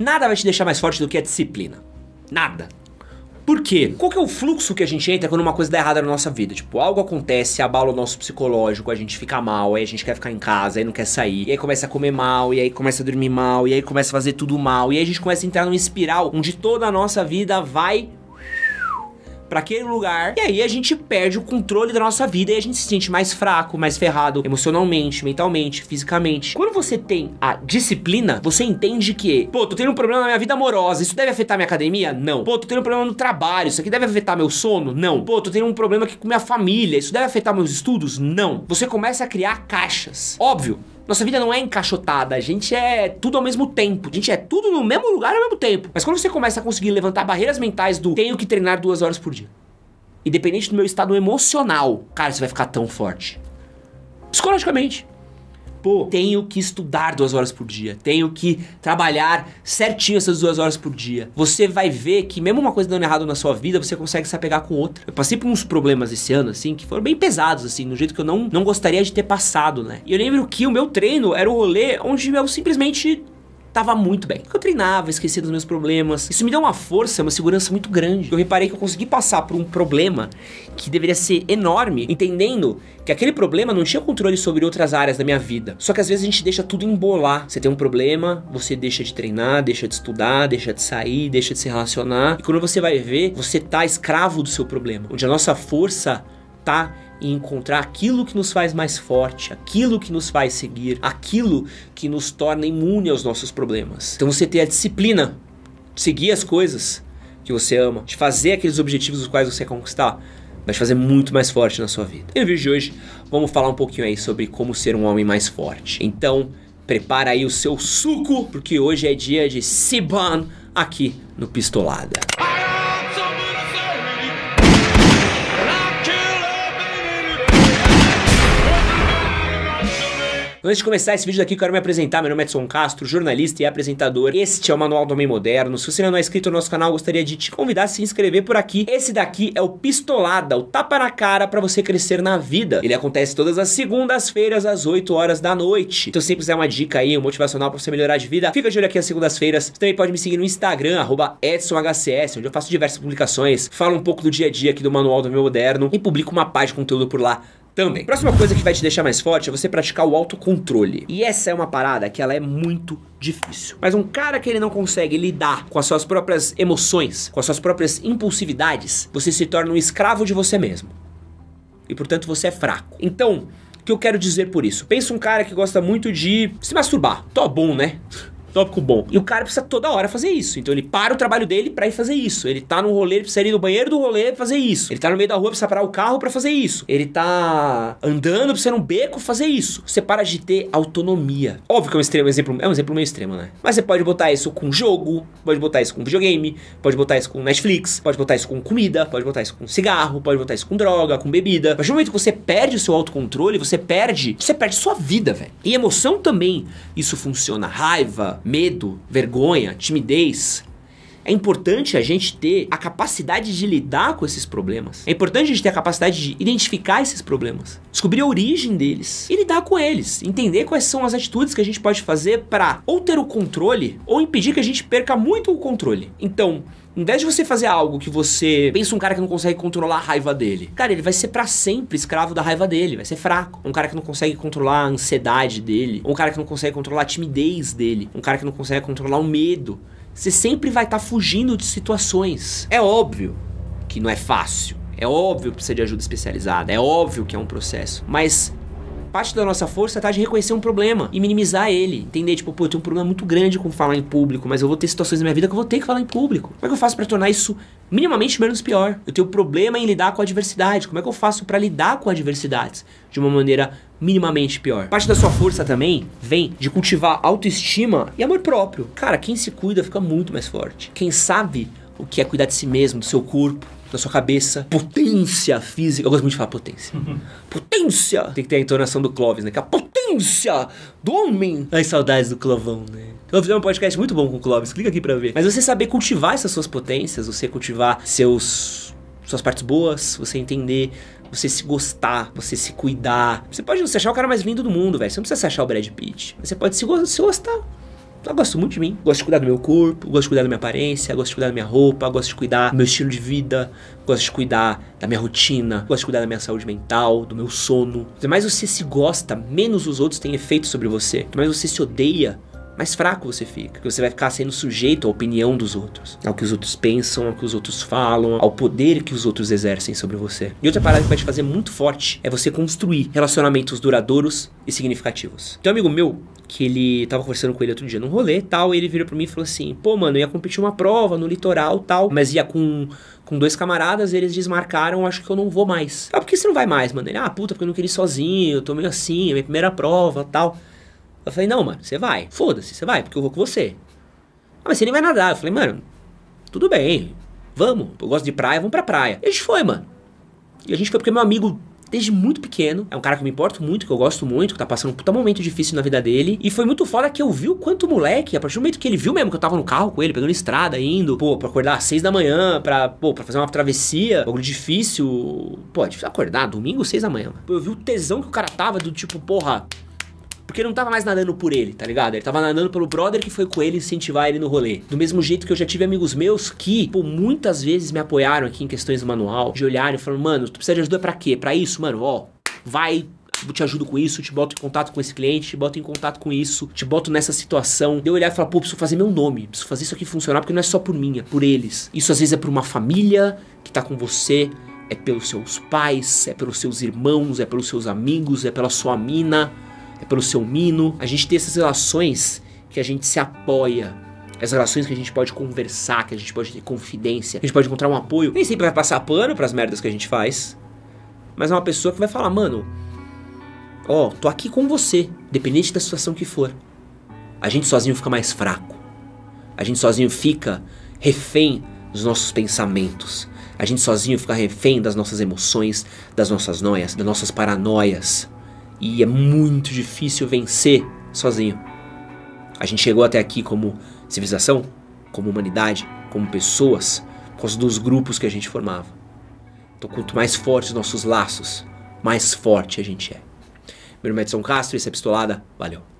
Nada vai te deixar mais forte do que a disciplina. Nada. Por quê? Qual que é o fluxo que a gente entra quando uma coisa dá errada na nossa vida? Tipo, algo acontece, abala o nosso psicológico, a gente fica mal, aí a gente quer ficar em casa, aí não quer sair, e aí começa a comer mal, e aí começa a dormir mal, e aí começa a fazer tudo mal, e aí a gente começa a entrar numa espiral onde toda a nossa vida vai para aquele lugar. E aí a gente perde o controle da nossa vida e a gente se sente mais fraco, mais ferrado emocionalmente, mentalmente, fisicamente. Quando você tem a disciplina, você entende que, pô, tô tendo um problema na minha vida amorosa, isso deve afetar minha academia? Não. Pô, tô tendo um problema no trabalho, isso aqui deve afetar meu sono? Não. Pô, tô tendo um problema aqui com minha família, isso deve afetar meus estudos? Não. Você começa a criar caixas. Óbvio, nossa vida não é encaixotada, a gente é tudo ao mesmo tempo. A gente é tudo no mesmo lugar ao mesmo tempo. Mas quando você começa a conseguir levantar barreiras mentais do tenho que treinar duas horas por dia, independente do meu estado emocional, cara, você vai ficar tão forte. Psicologicamente pô, tenho que estudar duas horas por dia, tenho que trabalhar certinho essas duas horas por dia. Você vai ver que mesmo uma coisa dando errado na sua vida, você consegue se apegar com outra. Eu passei por uns problemas esse ano, assim, que foram bem pesados, assim, no jeito que eu não, não gostaria de ter passado, né? E eu lembro que o meu treino era o rolê onde eu simplesmente tava muito bem. Eu treinava, esquecia dos meus problemas. Isso me deu uma força, uma segurança muito grande. Eu reparei que eu consegui passar por um problema que deveria ser enorme, entendendo que aquele problema não tinha controle sobre outras áreas da minha vida. Só que às vezes a gente deixa tudo embolar. Você tem um problema, você deixa de treinar, deixa de estudar, deixa de sair, deixa de se relacionar. E quando você vai ver, você tá escravo do seu problema. Onde a nossa força tá e encontrar aquilo que nos faz mais forte, aquilo que nos faz seguir, aquilo que nos torna imune aos nossos problemas. Então você ter a disciplina de seguir as coisas que você ama, de fazer aqueles objetivos os quais você quer conquistar, vai te fazer muito mais forte na sua vida. E no vídeo de hoje vamos falar um pouquinho aí sobre como ser um homem mais forte. Então prepara aí o seu suco, porque hoje é dia de Siban aqui no Pistolada. Ah! Antes de começar esse vídeo daqui, eu quero me apresentar. Meu nome é Edson Castro, jornalista e apresentador. Este é o Manual do Homem Moderno. Se você não é inscrito no nosso canal, gostaria de te convidar a se inscrever por aqui. Esse daqui é o Pistolada, o tapa na cara para você crescer na vida. Ele acontece todas as segundas-feiras, às 8 horas da noite. Então, se você quiser uma dica aí, um motivacional para você melhorar de vida, fica de olho aqui às segundas-feiras. Você também pode me seguir no Instagram, EdsonHCS, onde eu faço diversas publicações, falo um pouco do dia a dia aqui do Manual do Homem Moderno e publico uma página de conteúdo por lá também. Próxima coisa que vai te deixar mais forte é você praticar o autocontrole. E essa é uma parada que ela é muito difícil. Mas um cara que ele não consegue lidar com as suas próprias emoções, com as suas próprias impulsividades, você se torna um escravo de você mesmo. E portanto você é fraco. Então, o que eu quero dizer por isso? Pensa um cara que gosta muito de se masturbar. Tô bom, né? Tópico bom. E o cara precisa toda hora fazer isso. Então ele para o trabalho dele para ir fazer isso. Ele tá no rolê, ele precisa ir no banheiro do rolê pra fazer isso. Ele tá no meio da rua, precisa parar o carro para fazer isso. Ele tá andando, precisa ir num beco fazer isso. Você para de ter autonomia. Óbvio que é um extremo, exemplo, é um exemplo meio extremo, né? Mas você pode botar isso com jogo, pode botar isso com videogame, pode botar isso com Netflix, pode botar isso com comida, pode botar isso com cigarro, pode botar isso com droga, com bebida. Mas no momento que você perde o seu autocontrole, você perde, você perde sua vida, velho. E emoção também. Isso funciona. Raiva, medo, vergonha, timidez. É importante a gente ter a capacidade de lidar com esses problemas. É importante a gente ter a capacidade de identificar esses problemas, descobrir a origem deles e lidar com eles, entender quais são as atitudes que a gente pode fazer para ou ter o controle ou impedir que a gente perca muito o controle. Então, em vez de você fazer algo que você pensa um cara que não consegue controlar a raiva dele, cara, ele vai ser para sempre escravo da raiva dele, vai ser fraco. Um cara que não consegue controlar a ansiedade dele, um cara que não consegue controlar a timidez dele, um cara que não consegue controlar o medo. Você sempre vai estar tá fugindo de situações. É óbvio que não é fácil. É óbvio que precisa de ajuda especializada, é óbvio que é um processo. Mas parte da nossa força está de reconhecer um problema e minimizar ele. Entender, tipo, pô, eu tenho um problema muito grande com falar em público, mas eu vou ter situações na minha vida que eu vou ter que falar em público. Como é que eu faço para tornar isso minimamente menos pior? Eu tenho problema em lidar com a adversidade. Como é que eu faço para lidar com adversidades de uma maneira minimamente pior. Parte da sua força também vem de cultivar autoestima e amor próprio. Cara, quem se cuida fica muito mais forte. Quem sabe o que é cuidar de si mesmo, do seu corpo, da sua cabeça, potência física. Eu gosto muito de falar potência. Uhum. Potência! Tem que ter a entonação do Clóvis, né? Que é a potência do homem. Ai, saudades do Clovão, né? Eu fiz é um podcast muito bom com o Clóvis, clica aqui pra ver. Mas você saber cultivar essas suas potências, você cultivar seus suas partes boas, você entender você se gostar, você se cuidar. Você pode se achar o cara mais lindo do mundo, velho. Você não precisa se achar o Brad Pitt. Você pode se, go se gostar. Eu gosto muito de mim. Gosto de cuidar do meu corpo, gosto de cuidar da minha aparência, gosto de cuidar da minha roupa, gosto de cuidar do meu estilo de vida, gosto de cuidar da minha rotina, gosto de cuidar da minha saúde mental, do meu sono. Quanto mais você se gosta, menos os outros têm efeito sobre você. Quanto mais você se odeia, mais fraco você fica. Que você vai ficar sendo sujeito à opinião dos outros, ao que os outros pensam, ao que os outros falam, ao poder que os outros exercem sobre você. E outra parada que vai te fazer muito forte é você construir relacionamentos duradouros e significativos. Tem um amigo meu que ele tava conversando com ele outro dia num rolê e tal, e ele virou pra mim e falou assim: pô, mano, ia competir uma prova no litoral tal, mas ia com, com dois camaradas, eles desmarcaram, acho que eu não vou mais. Ah, por que você não vai mais, mano? Ele, ah, puta, porque eu não queria ir sozinho, eu tô meio assim, é minha primeira prova tal. Eu falei, não, mano, você vai. Foda-se, você vai, porque eu vou com você. Ah, mas você nem vai nadar. Eu falei, mano, tudo bem. Vamos. Eu gosto de praia, vamos pra praia. E a gente foi, mano. E a gente foi porque meu amigo desde muito pequeno. É um cara que eu me importo muito, que eu gosto muito, que tá passando um puta momento difícil na vida dele. E foi muito foda que eu vi o quanto moleque, a partir do momento que ele viu mesmo que eu tava no carro com ele, pegando estrada, indo, pô, pra acordar às seis da manhã, pra, pô, pra fazer uma travessia, algo difícil. Pô, é difícil acordar, domingo, seis da manhã. Eu vi o tesão que o cara tava do tipo, porra, porque não tava mais nadando por ele, tá ligado? Ele tava nadando pelo brother que foi com ele incentivar ele no rolê. Do mesmo jeito que eu já tive amigos meus que, pô, muitas vezes me apoiaram aqui em questões do manual, de olharem e falaram, mano, tu precisa de ajuda para quê? Para isso, mano, ó, vai te ajudo com isso, te boto em contato com esse cliente, te boto em contato com isso, te boto nessa situação. Deu olhar e falar, pô, preciso fazer meu nome, preciso fazer isso aqui funcionar, porque não é só por mim, é por eles. Isso às vezes é por uma família que tá com você, é pelos seus pais, é pelos seus irmãos, é pelos seus amigos, é pela sua mina é pelo seu mino. A gente tem essas relações que a gente se apoia. As relações que a gente pode conversar, que a gente pode ter confidência, que a gente pode encontrar um apoio. Nem sempre vai passar pano para as merdas que a gente faz, mas é uma pessoa que vai falar, mano, ó, tô aqui com você, dependente da situação que for. A gente sozinho fica mais fraco. A gente sozinho fica refém dos nossos pensamentos. A gente sozinho fica refém das nossas emoções, das nossas noias, das nossas paranoias e é muito difícil vencer sozinho. A gente chegou até aqui como civilização, como humanidade, como pessoas, por causa dos grupos que a gente formava. Então, quanto mais fortes nossos laços, mais forte a gente é. Meu nome é Edson Castro, esse é Pistolada. Valeu.